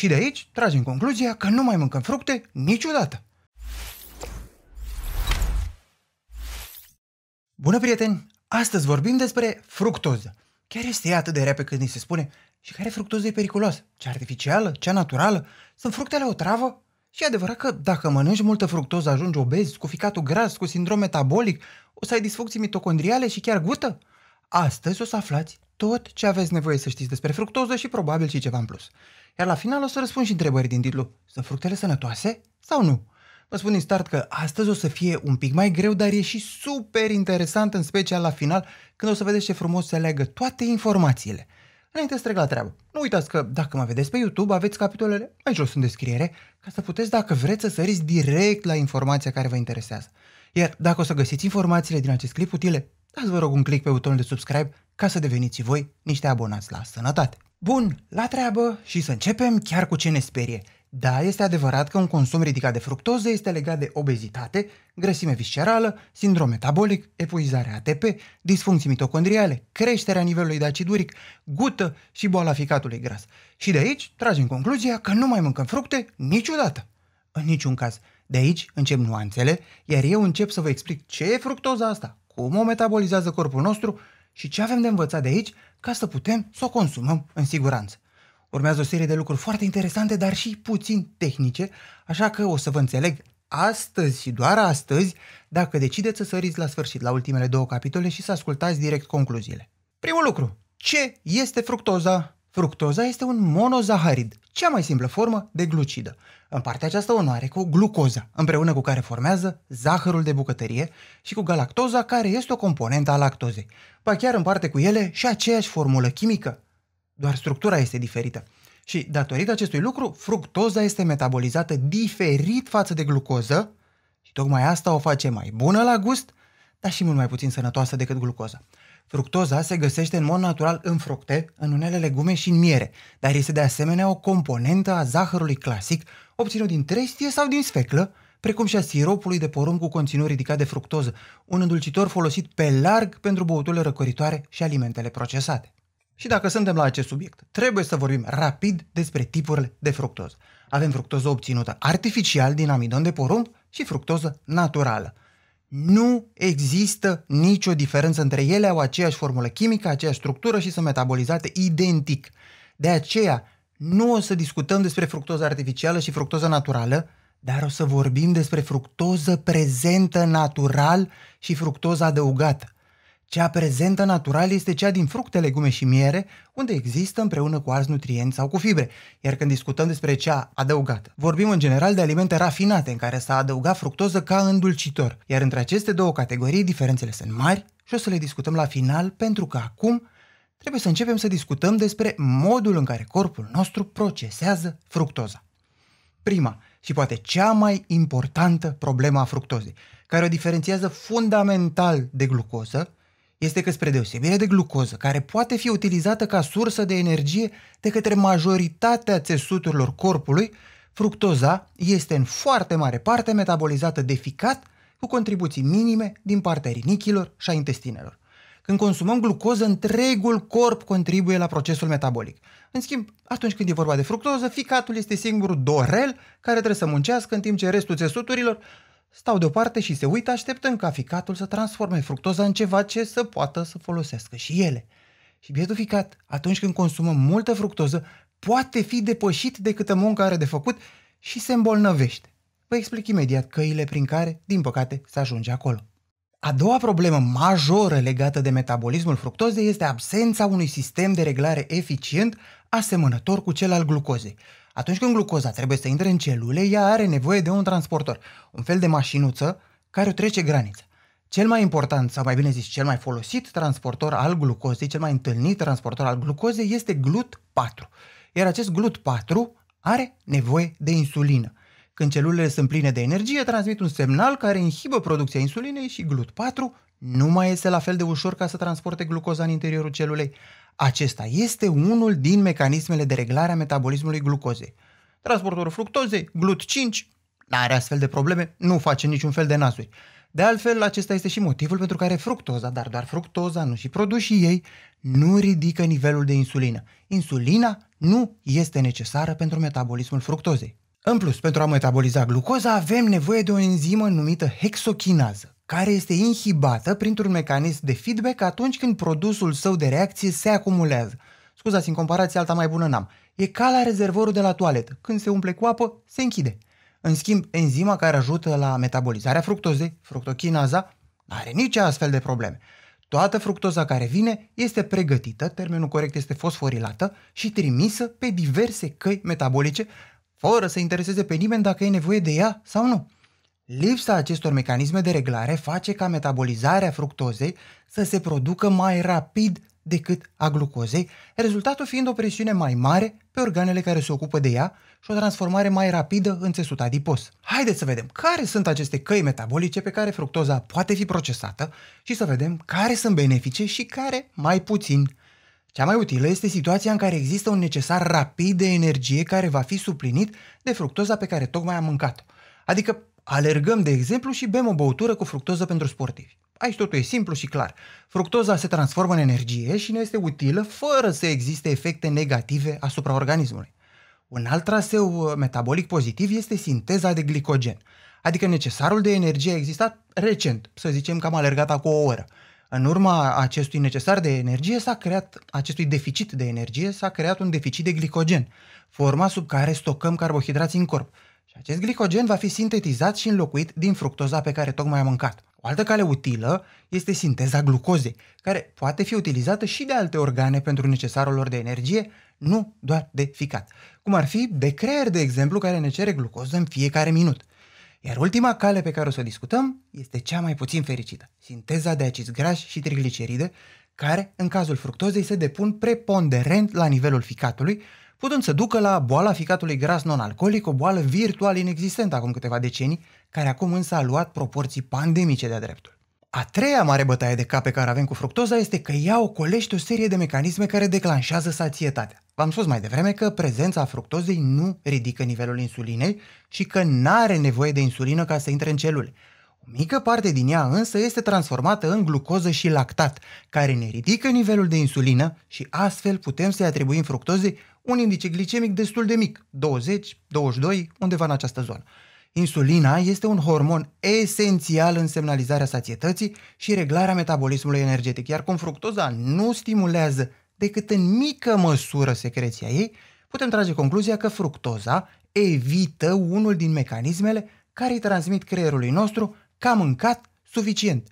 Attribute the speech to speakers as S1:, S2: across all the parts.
S1: Și de aici tragem concluzia că nu mai mâncăm fructe niciodată. Bună prieteni! Astăzi vorbim despre fructoză. Chiar este ea atât de rea pe cât ni se spune? Și care fructoză e periculoasă? Cea artificială? Cea naturală? Sunt fructele o travă? Și e adevărat că dacă mănânci multă fructoză ajungi obez, cu ficatul gras, cu sindrom metabolic, o să ai disfuncții mitocondriale și chiar gută? Astăzi o să aflați tot ce aveți nevoie să știți despre fructoză și probabil și ceva în plus. Iar la final o să răspund și întrebări din titlu. Sunt fructele sănătoase sau nu? Vă spun din start că astăzi o să fie un pic mai greu, dar e și super interesant, în special la final, când o să vedeți ce frumos se leagă toate informațiile. Înainte să trec la treabă, nu uitați că dacă mă vedeți pe YouTube, aveți capitolele mai jos în descriere, ca să puteți, dacă vreți, să săriți direct la informația care vă interesează. Iar dacă o să găsiți informațiile din acest clip utile, dați vă rog un click pe butonul de subscribe ca să deveniți voi niște abonați la sănătate. Bun, la treabă și să începem chiar cu ce ne sperie. Da, este adevărat că un consum ridicat de fructoză este legat de obezitate, grăsime viscerală, sindrom metabolic, epuizare ATP, disfuncții mitocondriale, creșterea nivelului de acid uric, gută și boala ficatului gras. Și de aici tragem concluzia că nu mai mâncăm fructe niciodată. În niciun caz. De aici încep nuanțele, iar eu încep să vă explic ce e fructoza asta, cum o metabolizează corpul nostru și ce avem de învățat de aici ca să putem să o consumăm în siguranță. Urmează o serie de lucruri foarte interesante, dar și puțin tehnice, așa că o să vă înțeleg astăzi și doar astăzi dacă decideți să săriți la sfârșit la ultimele două capitole și să ascultați direct concluziile. Primul lucru, ce este fructoza? Fructoza este un monozaharid, cea mai simplă formă de glucidă. În partea aceasta o are cu glucoza, împreună cu care formează zahărul de bucătărie și cu galactoza, care este o componentă a lactozei. Pa chiar împarte cu ele și aceeași formulă chimică, doar structura este diferită. Și datorită acestui lucru, fructoza este metabolizată diferit față de glucoză și tocmai asta o face mai bună la gust, dar și mult mai puțin sănătoasă decât glucoza. Fructoza se găsește în mod natural în fructe, în unele legume și în miere, dar este de asemenea o componentă a zahărului clasic obținut din trestie sau din sfeclă, precum și a siropului de porumb cu conținut ridicat de fructoză, un îndulcitor folosit pe larg pentru băuturile răcoritoare și alimentele procesate. Și dacă suntem la acest subiect, trebuie să vorbim rapid despre tipurile de fructoză. Avem fructoză obținută artificial din amidon de porumb și fructoză naturală. Nu există nicio diferență între ele, au aceeași formulă chimică, aceeași structură și sunt metabolizate identic. De aceea, nu o să discutăm despre fructoză artificială și fructoză naturală, dar o să vorbim despre fructoză prezentă natural și fructoză adăugată. Cea prezentă natural este cea din fructe, legume și miere, unde există împreună cu alți nutrienți sau cu fibre. Iar când discutăm despre cea adăugată, vorbim în general de alimente rafinate în care s-a adăugat fructoză ca îndulcitor. Iar între aceste două categorii diferențele sunt mari și o să le discutăm la final pentru că acum trebuie să începem să discutăm despre modul în care corpul nostru procesează fructoza. Prima și poate cea mai importantă problemă a fructozei, care o diferențiază fundamental de glucoză, este că spre deosebire de glucoză, care poate fi utilizată ca sursă de energie de către majoritatea țesuturilor corpului, fructoza este în foarte mare parte metabolizată de ficat cu contribuții minime din partea rinichilor și a intestinelor. Când consumăm glucoză, întregul corp contribuie la procesul metabolic. În schimb, atunci când e vorba de fructoză, ficatul este singurul dorel care trebuie să muncească în timp ce restul țesuturilor Stau deoparte și se uită așteptând ca ficatul să transforme fructoza în ceva ce să poată să folosească și ele. Și bietul ficat, atunci când consumă multă fructoză, poate fi depășit de câtă muncă are de făcut și se îmbolnăvește. Vă explic imediat căile prin care, din păcate, se ajunge acolo. A doua problemă majoră legată de metabolismul fructozei este absența unui sistem de reglare eficient asemănător cu cel al glucozei. Atunci când glucoza trebuie să intre în celule, ea are nevoie de un transportor, un fel de mașinuță care o trece granița. Cel mai important, sau mai bine zis, cel mai folosit transportor al glucozei, cel mai întâlnit transportor al glucozei este GLUT4. Iar acest GLUT4 are nevoie de insulină. Când celulele sunt pline de energie, transmit un semnal care inhibă producția insulinei și GLUT4 nu mai este la fel de ușor ca să transporte glucoza în interiorul celulei. Acesta este unul din mecanismele de reglare a metabolismului glucozei. Transportorul fructozei, GLUT5, nu are astfel de probleme, nu face niciun fel de nasuri. De altfel, acesta este și motivul pentru care fructoza, dar doar fructoza, nu și produsii ei, nu ridică nivelul de insulină. Insulina nu este necesară pentru metabolismul fructozei. În plus, pentru a metaboliza glucoza avem nevoie de o enzimă numită hexochinază, care este inhibată printr-un mecanism de feedback atunci când produsul său de reacție se acumulează. Scuzați, în comparație alta mai bună n-am. E ca la rezervorul de la toaletă. Când se umple cu apă, se închide. În schimb, enzima care ajută la metabolizarea fructozei, fructochinaza, nu are nici astfel de probleme. Toată fructoza care vine este pregătită, termenul corect este fosforilată și trimisă pe diverse căi metabolice, fără să intereseze pe nimeni dacă e nevoie de ea sau nu. Lipsa acestor mecanisme de reglare face ca metabolizarea fructozei să se producă mai rapid decât a glucozei, rezultatul fiind o presiune mai mare pe organele care se ocupă de ea și o transformare mai rapidă în țesut adipos. Haideți să vedem care sunt aceste căi metabolice pe care fructoza poate fi procesată și să vedem care sunt benefice și care mai puțin. Cea mai utilă este situația în care există un necesar rapid de energie care va fi suplinit de fructoza pe care tocmai am mâncat-o. Adică Alergăm, de exemplu, și bem o băutură cu fructoză pentru sportivi. Aici totul e simplu și clar. Fructoza se transformă în energie și ne este utilă fără să existe efecte negative asupra organismului. Un alt traseu uh, metabolic pozitiv este sinteza de glicogen, adică necesarul de energie a existat recent, să zicem că am alergat acum o oră. În urma acestui necesar de energie s-a creat, acestui deficit de energie s-a creat un deficit de glicogen, forma sub care stocăm carbohidrații în corp. Și acest glicogen va fi sintetizat și înlocuit din fructoza pe care tocmai am mâncat. O altă cale utilă este sinteza glucozei, care poate fi utilizată și de alte organe pentru necesarul lor de energie, nu doar de ficat. Cum ar fi de creier, de exemplu, care ne cere glucoză în fiecare minut. Iar ultima cale pe care o să o discutăm este cea mai puțin fericită, sinteza de acizi grași și trigliceride, care, în cazul fructozei, se depun preponderent la nivelul ficatului, putând să ducă la boala ficatului gras non-alcoolic, o boală virtual inexistentă acum câteva decenii, care acum însă a luat proporții pandemice de-a dreptul. A treia mare bătaie de cap pe care avem cu fructoza este că ea ocolește o serie de mecanisme care declanșează sațietatea. V-am spus mai devreme că prezența fructozei nu ridică nivelul insulinei și că nu are nevoie de insulină ca să intre în celule. O mică parte din ea însă este transformată în glucoză și lactat, care ne ridică nivelul de insulină și astfel putem să-i atribuim fructozei un indice glicemic destul de mic, 20, 22, undeva în această zonă. Insulina este un hormon esențial în semnalizarea sațietății și reglarea metabolismului energetic, iar cum fructoza nu stimulează decât în mică măsură secreția ei, putem trage concluzia că fructoza evită unul din mecanismele care îi transmit creierului nostru că a mâncat suficient.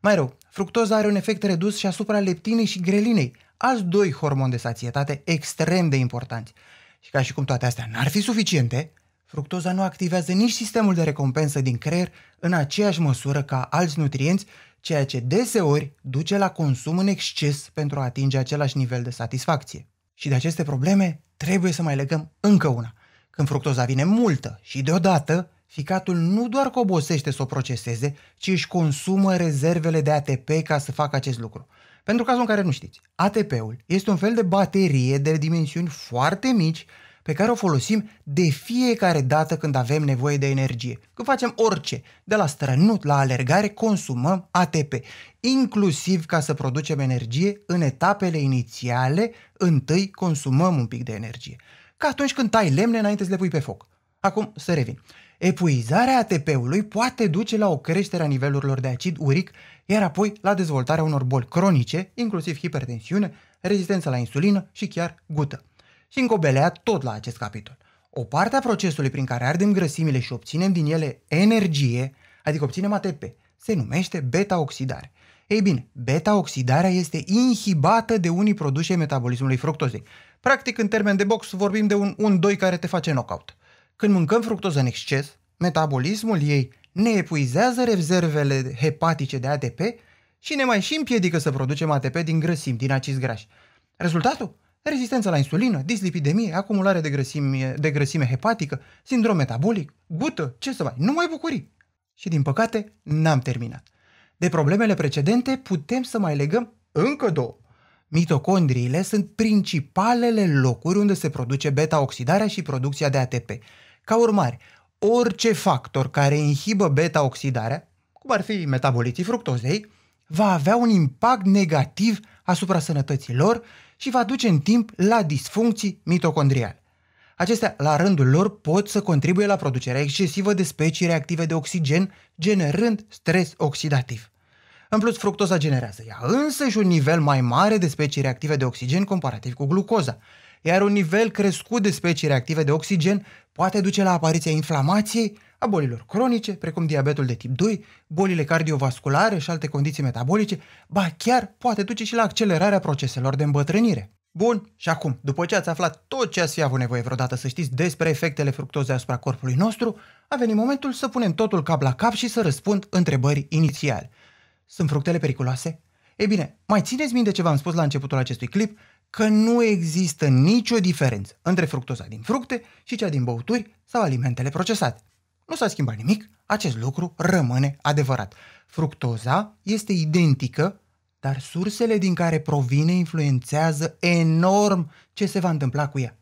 S1: Mai rău, fructoza are un efect redus și asupra leptinei și grelinei, alți doi hormoni de sațietate extrem de importanți. Și ca și cum toate astea n-ar fi suficiente, fructoza nu activează nici sistemul de recompensă din creier în aceeași măsură ca alți nutrienți, ceea ce deseori duce la consum în exces pentru a atinge același nivel de satisfacție. Și de aceste probleme trebuie să mai legăm încă una. Când fructoza vine multă și deodată, ficatul nu doar că obosește să o proceseze, ci își consumă rezervele de ATP ca să facă acest lucru – pentru cazul în care nu știți, ATP-ul este un fel de baterie de dimensiuni foarte mici pe care o folosim de fiecare dată când avem nevoie de energie. Când facem orice, de la strănut la alergare, consumăm ATP, inclusiv ca să producem energie în etapele inițiale, întâi consumăm un pic de energie. Ca atunci când tai lemne înainte să le pui pe foc. Acum să revin. Epuizarea ATP-ului poate duce la o creștere a nivelurilor de acid uric, iar apoi la dezvoltarea unor boli cronice, inclusiv hipertensiune, rezistență la insulină și chiar gută. Și încobelea tot la acest capitol. O parte a procesului prin care ardem grăsimile și obținem din ele energie, adică obținem ATP, se numește beta-oxidare. Ei bine, beta-oxidarea este inhibată de unii produse metabolismului fructozei. Practic, în termen de box, vorbim de un 1-2 care te face knockout. Când mâncăm fructoză în exces, metabolismul ei ne epuizează rezervele hepatice de ATP și ne mai și împiedică să producem ATP din grăsimi, din acești grași. Rezultatul? Rezistență la insulină, dislipidemie, acumulare de grăsime, de grăsime hepatică, sindrom metabolic, gută, ce să mai, nu mai bucuri! Și din păcate, n-am terminat. De problemele precedente putem să mai legăm încă două. Mitocondriile sunt principalele locuri unde se produce beta-oxidarea și producția de ATP. Ca urmare, orice factor care inhibă beta-oxidarea, cum ar fi metaboliții fructozei, va avea un impact negativ asupra sănătății lor și va duce în timp la disfuncții mitocondriale. Acestea, la rândul lor, pot să contribuie la producerea excesivă de specii reactive de oxigen, generând stres oxidativ. În plus, fructoza generează ea însăși un nivel mai mare de specii reactive de oxigen comparativ cu glucoza, iar un nivel crescut de specii reactive de oxigen poate duce la apariția inflamației, a bolilor cronice, precum diabetul de tip 2, bolile cardiovasculare și alte condiții metabolice, ba chiar poate duce și la accelerarea proceselor de îmbătrânire. Bun, și acum, după ce ați aflat tot ce ați fi avut nevoie vreodată să știți despre efectele fructozei asupra corpului nostru, a venit momentul să punem totul cap la cap și să răspund întrebări inițiale. Sunt fructele periculoase? E bine, mai țineți minte ce v-am spus la începutul acestui clip, că nu există nicio diferență între fructoza din fructe și cea din băuturi sau alimentele procesate. Nu s-a schimbat nimic, acest lucru rămâne adevărat. Fructoza este identică, dar sursele din care provine influențează enorm ce se va întâmpla cu ea.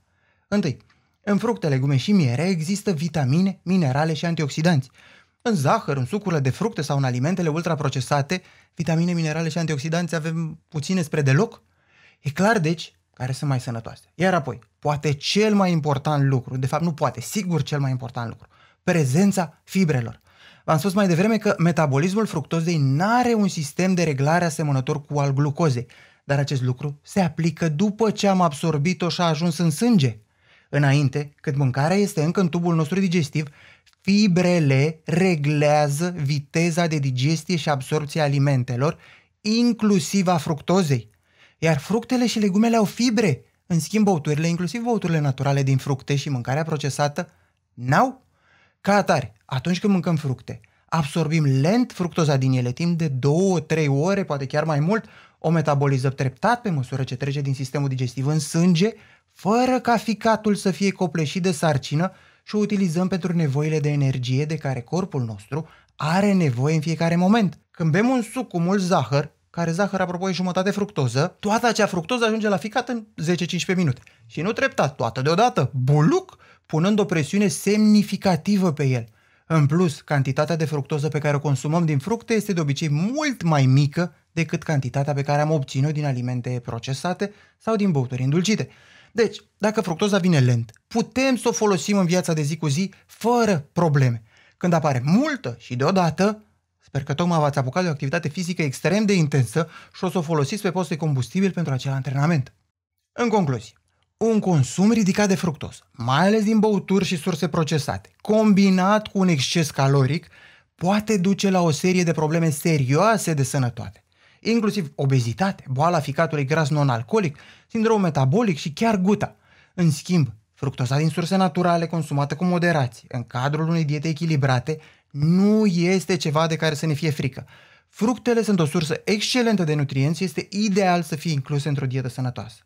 S1: Întâi, în fructe, legume și miere există vitamine, minerale și antioxidanți. În zahăr, în sucurile de fructe sau în alimentele ultraprocesate, vitamine, minerale și antioxidanți avem puține spre deloc – E clar, deci, care sunt mai sănătoase. Iar apoi, poate cel mai important lucru, de fapt nu poate, sigur cel mai important lucru, prezența fibrelor. V-am spus mai devreme că metabolismul fructozei nu are un sistem de reglare asemănător cu al glucozei, dar acest lucru se aplică după ce am absorbit-o și a ajuns în sânge. Înainte, cât mâncarea este încă în tubul nostru digestiv, fibrele reglează viteza de digestie și absorpție alimentelor, inclusiv a fructozei iar fructele și legumele au fibre. În schimb, băuturile, inclusiv băuturile naturale din fructe și mâncarea procesată, n-au. Ca atare, atunci când mâncăm fructe, absorbim lent fructoza din ele timp de 2-3 ore, poate chiar mai mult, o metabolizăm treptat pe măsură ce trece din sistemul digestiv în sânge, fără ca ficatul să fie copleșit de sarcină și o utilizăm pentru nevoile de energie de care corpul nostru are nevoie în fiecare moment. Când bem un suc cu mult zahăr, care zahăr, apropo, e jumătate fructoză, toată acea fructoză ajunge la ficat în 10-15 minute. Și nu treptat, toată deodată, buluc, punând o presiune semnificativă pe el. În plus, cantitatea de fructoză pe care o consumăm din fructe este de obicei mult mai mică decât cantitatea pe care am obținut din alimente procesate sau din băuturi îndulcite. Deci, dacă fructoza vine lent, putem să o folosim în viața de zi cu zi fără probleme. Când apare multă și deodată, Sper că tocmai v-ați apucat de o activitate fizică extrem de intensă și o să o folosiți pe post de combustibil pentru acel antrenament. În concluzie, un consum ridicat de fructos, mai ales din băuturi și surse procesate, combinat cu un exces caloric, poate duce la o serie de probleme serioase de sănătate, inclusiv obezitate, boala ficatului gras non-alcoolic, sindrom metabolic și chiar guta. În schimb, fructoza din surse naturale consumată cu moderație, în cadrul unei diete echilibrate, nu este ceva de care să ne fie frică. Fructele sunt o sursă excelentă de nutrienți, este ideal să fie incluse într-o dietă sănătoasă.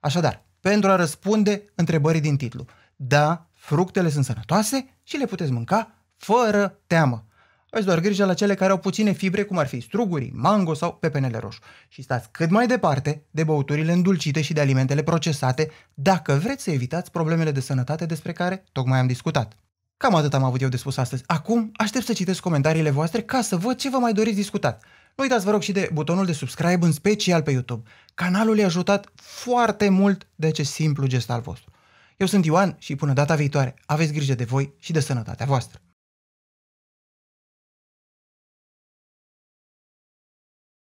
S1: Așadar, pentru a răspunde întrebării din titlu, da, fructele sunt sănătoase și le puteți mânca fără teamă. Aveți doar grijă la cele care au puține fibre, cum ar fi strugurii, mango sau pepenele roșu. Și stați cât mai departe de băuturile îndulcite și de alimentele procesate, dacă vreți să evitați problemele de sănătate despre care tocmai am discutat. Cam atât am avut eu de spus astăzi. Acum aștept să citesc comentariile voastre ca să văd ce vă mai doriți discutat. Nu uitați, vă rog, și de butonul de subscribe, în special pe YouTube. Canalul i-a ajutat foarte mult de acest simplu gest al vostru. Eu sunt Ioan și până data viitoare, aveți grijă de voi și de sănătatea voastră.